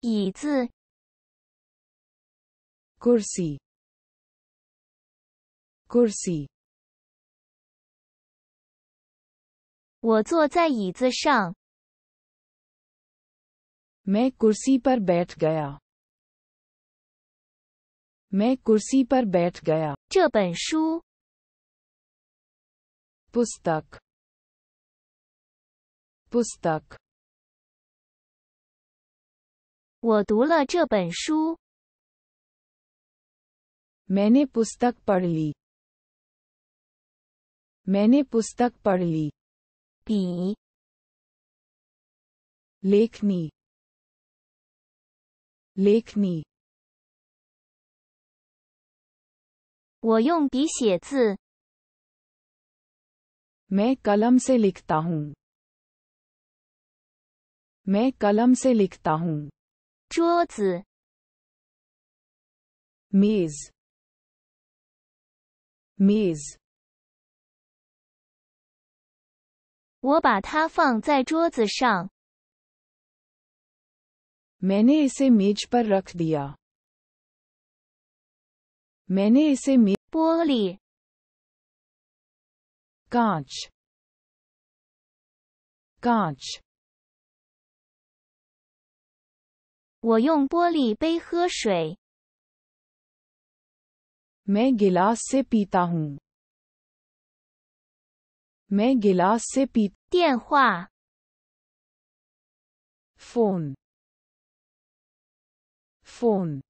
椅子，kursi，kursi。我坐在椅子上。میں کرسی پر بیٹ گیا。میں کرسی پر بیٹ گیا。这本书，پوستک، پوستک。我读了这本书。我用笔写字。桌子 m e s m e s 我把它放在桌子上。Mene ise mez par rakdiya。Mene ise m e 玻璃，kach，kach。我用玻璃杯喝水。我用玻璃杯喝水。电话。phone。phone。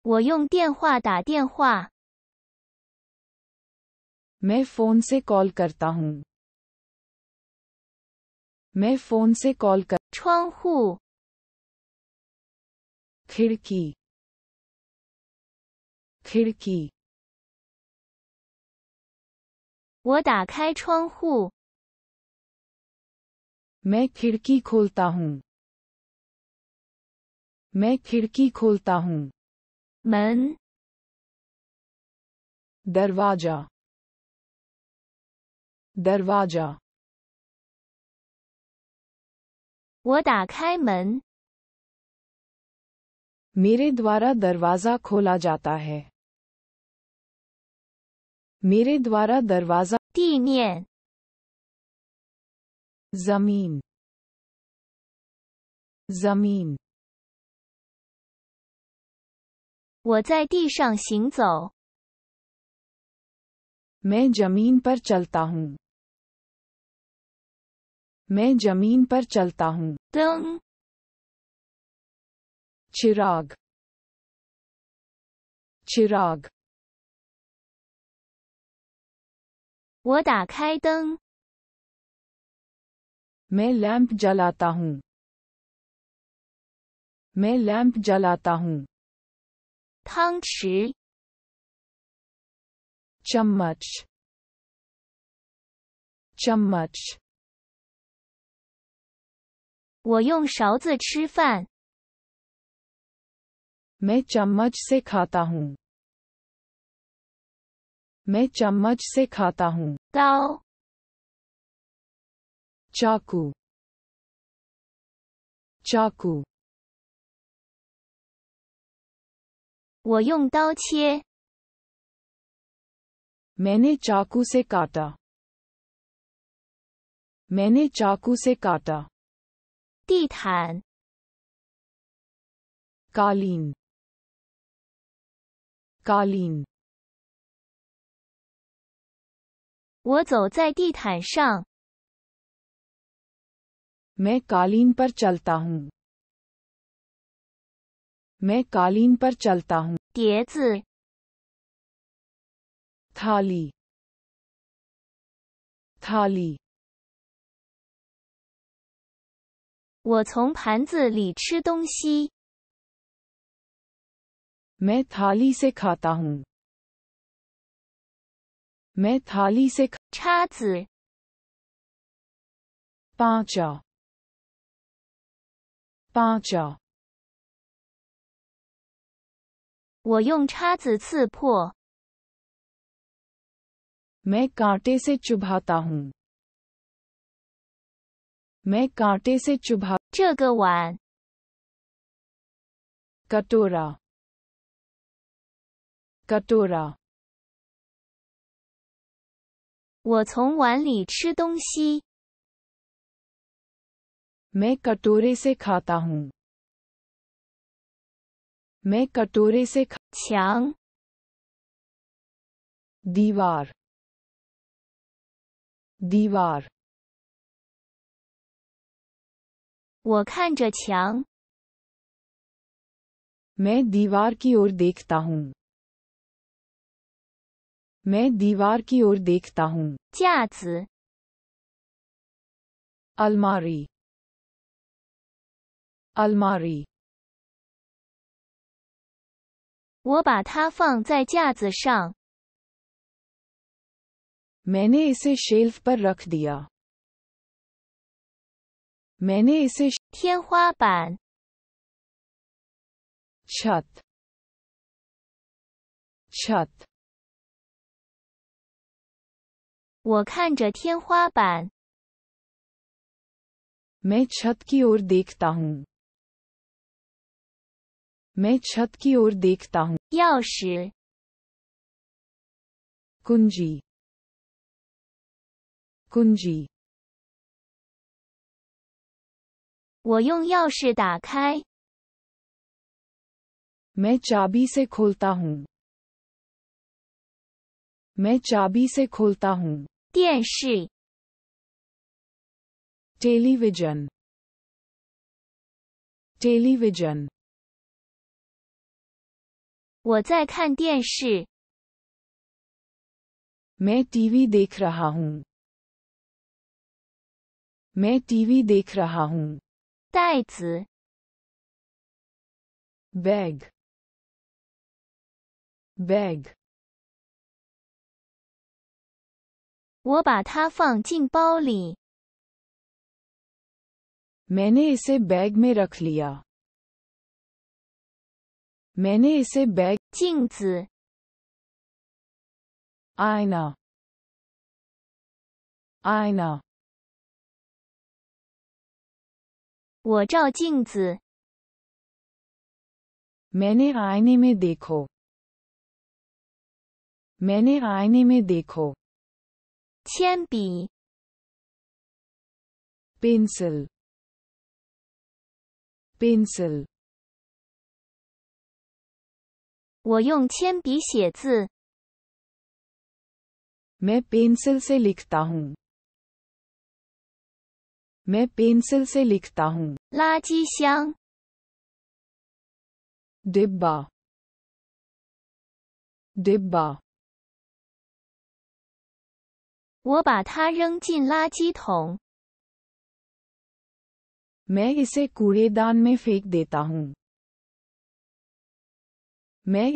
我用电话打电话。我用电话打电话。我用电话打电话。我用电话打电 मैं फोन से कॉल कर खिड़की खिड़की खिड़की 我打开窗户 मैं खिड़की खोलता हूँ मैं खिड़की खोलता हूँ मन दरवाजा दरवाजा 我打开门。मेरे द्वारा दरवाजा खोला जाता है मेरे द्वारा दरवाजा 地面 जमीन जमीन मैं जमीन पर चलता हूँ मैं जमीन पर चलता हूँ तुम चिराग चिराग मैं लैंप जलाता हूँ मैं लैंप जलाता हूँ चम्मच चम्मच 我用勺子吃饭。我用勺子吃饭。刀。刀。我用刀切。我用刀切。地毯 कालीन कालीन 我走在地毯上。मैं कालीन पर चलता हूँ मैं कालीन पर चलता हूँ थाली थाली 我从盘子里吃东西。我从盘子里吃东西。叉子。叉子。我用叉子刺破。我用叉子刺破。我用叉子刺破。我用叉子刺破。मैं कांटे से चुभा चुगवान कटोरा कटोरा वो वान ली मैं कटोरे से खाता हूँ मैं कटोरे से खा दीवार दीवार 我看着墙。n g 着墙。架子。衣橱。衣橱。我把它放在架子上。我把它放在架子上。我把它放在 a r 上。我把它放在架子上。我把它放在架子上。我把它 h 在架子 r मैंने इसे 天花板 छत छत वो पान मैं छत की ओर देखता हूँ मैं छत की ओर देखता हूँ 钥匙 कुंजी कुंजी वो मैं चाबी से खोलता हूँ मैं चाबी से खोलता हूँ 电视 टेलीविजन टेलीविजन मैं टीवी देख रहा हूँ मैं टीवी देख रहा हूँ 袋子。bag，bag。我把它放进包里。Mene ise bag me rakliya。Mene ise bag。镜子。aina，aina。我照镜子。medical. 铅笔。Pencil。我用铅笔写字。我用铅笔写字。मैं पेंसिल से लिखता हूँ लाची श्यांग डिब्बा डिब्बा वो मैं इसे कूड़ेदान में फेंक देता हूँ मैं